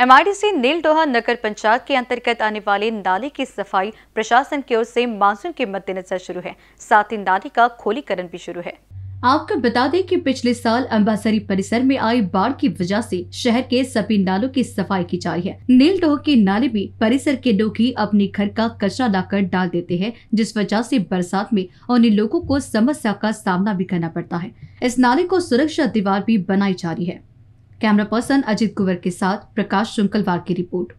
MRDC नीलडोहा नगर पंचायत के अंतर्गत आने वाले नाले की सफाई प्रशासन की ओर से मानसून के मद्देनजर शुरू है साथ ही नाले का खोलीकरण भी शुरू है आपको बता दें कि पिछले साल अम्बासरी परिसर में आई बाढ़ की वजह से शहर के सभी नालों की सफाई की जा रही है नीलडोह के नाले भी परिसर के लोग ही अपने घर का कचरा लाकर डाल देते हैं जिस वजह से बरसात में उन्हें लोगों को समस्या का सामना भी करना पड़ता है इस नाले को सुरक्षा दीवार भी बनाई जा रही है कैमरा पर्सन अजित कुंवर के साथ प्रकाश शुंकलवार की रिपोर्ट